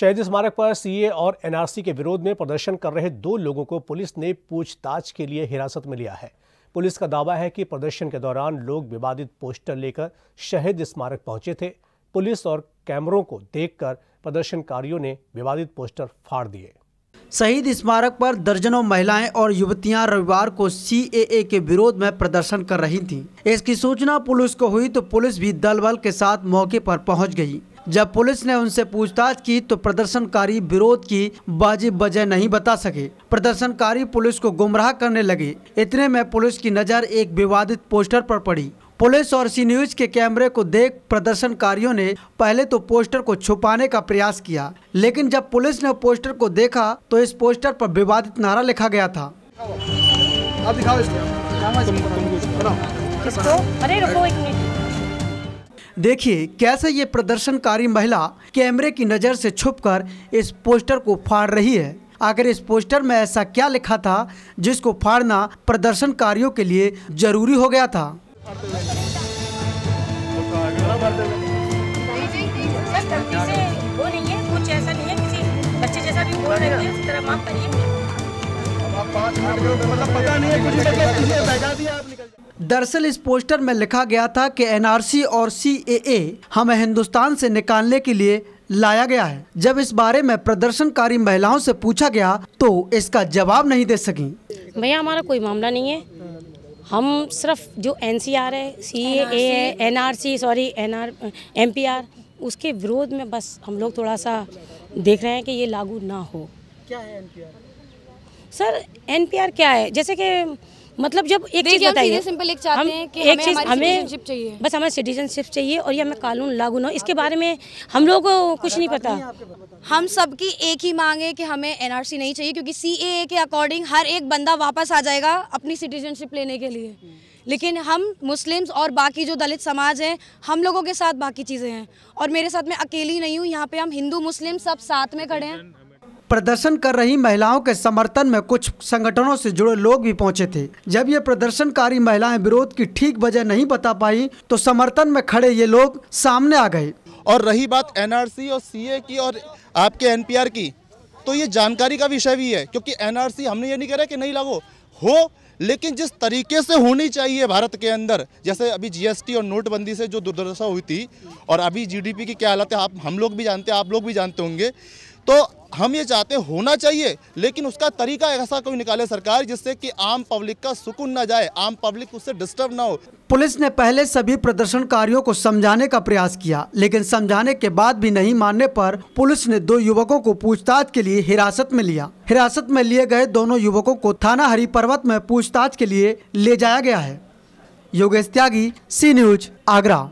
शहीद स्मारक पर सीए और एनआरसी के विरोध में प्रदर्शन कर रहे दो लोगों को पुलिस ने पूछताछ के लिए हिरासत में लिया है पुलिस का दावा है कि प्रदर्शन के दौरान लोग विवादित पोस्टर लेकर शहीद स्मारक पहुंचे थे पुलिस और कैमरों को देखकर प्रदर्शनकारियों ने विवादित पोस्टर फाड़ दिए शहीद स्मारक पर दर्जनों महिलाएं और युवतियां रविवार को सी के विरोध में प्रदर्शन कर रही थीं। इसकी सूचना पुलिस को हुई तो पुलिस भी दल बल के साथ मौके पर पहुंच गई जब पुलिस ने उनसे पूछताछ की तो प्रदर्शनकारी विरोध की बाजी वजह नहीं बता सके प्रदर्शनकारी पुलिस को गुमराह करने लगे इतने में पुलिस की नज़र एक विवादित पोस्टर पर पड़ी पुलिस और सी न्यूज के कैमरे को देख प्रदर्शनकारियों ने पहले तो पोस्टर को छुपाने का प्रयास किया लेकिन जब पुलिस ने पोस्टर को देखा तो इस पोस्टर पर विवादित नारा लिखा गया था दिखाओ इसको अरे रुको एक मिनट देखिए कैसे ये प्रदर्शनकारी महिला कैमरे की नज़र से छुपकर इस पोस्टर को फाड़ रही है आखिर इस पोस्टर में ऐसा क्या लिखा था जिसको फाड़ना प्रदर्शनकारियों के लिए जरूरी हो गया था मतलब पता नहीं है कुछ बैठा दिया आप निकल दरअसल इस पोस्टर में लिखा गया था कि एनआरसी और सीएए हमें हिंदुस्तान से निकालने के लिए लाया गया है जब इस बारे में प्रदर्शनकारी महिलाओं से पूछा गया तो इसका जवाब नहीं दे सकी भैया हमारा कोई मामला नहीं है हम सिर्फ जो एन है C A N R C sorry N R M P R उसके विरोध में बस हम लोग थोड़ा सा देख रहे हैं कि ये लागू ना हो क्या है एन सर एन क्या है जैसे कि मतलब जब एक चीज बताइए सिंपल एक चाहते हम हैं कि एक हमें हमें चाहिए बस हमें सिटीजनशिप चाहिए और ये हमें कानून लागू ना इसके बारे में हम लोग को कुछ नहीं पता हम सबकी एक ही मांग है कि हमें एनआरसी नहीं चाहिए क्योंकि सी के अकॉर्डिंग हर एक बंदा वापस आ जाएगा अपनी सिटीजनशिप लेने के लिए लेकिन हम मुस्लिम्स और बाकी जो दलित समाज हैं हम लोगों के साथ बाकी चीज़ें हैं और मेरे साथ मैं अकेली नहीं हूँ यहाँ पे हम हिंदू मुस्लिम सब साथ में खड़े हैं प्रदर्शन कर रही महिलाओं के समर्थन में कुछ संगठनों से जुड़े लोग भी पहुंचे थे जब ये प्रदर्शनकारी महिलाएं विरोध की ठीक वजह नहीं बता पाई तो समर्थन में खड़े ये लोग सामने आ गए और रही बात एनआरसी और सीए की और आपके एनपीआर की तो ये जानकारी का विषय भी है क्योंकि एनआरसी हमने ये नहीं कह रहा कि नहीं लागो हो लेकिन जिस तरीके से होनी चाहिए भारत के अंदर जैसे अभी जीएसटी और नोटबंदी से जो दुर्दशा हुई थी और अभी जीडीपी की क्या हालत है आप हम लोग भी जानते हैं आप लोग भी जानते होंगे तो हम ये चाहते होना चाहिए लेकिन उसका तरीका ऐसा कोई निकाले सरकार जिससे कि आम पब्लिक का सुकून ना जाए आम पब्लिक उससे डिस्टर्ब ना हो पुलिस ने पहले सभी प्रदर्शनकारियों को समझाने का प्रयास किया लेकिन समझाने के बाद भी नहीं मानने पर पुलिस ने दो युवकों को पूछताछ के लिए हिरासत में लिया हिरासत में लिए गए दोनों युवकों को थाना हरी पर्वत में पूछताछ के लिए ले जाया गया है योगेश त्यागी सी न्यूज आगरा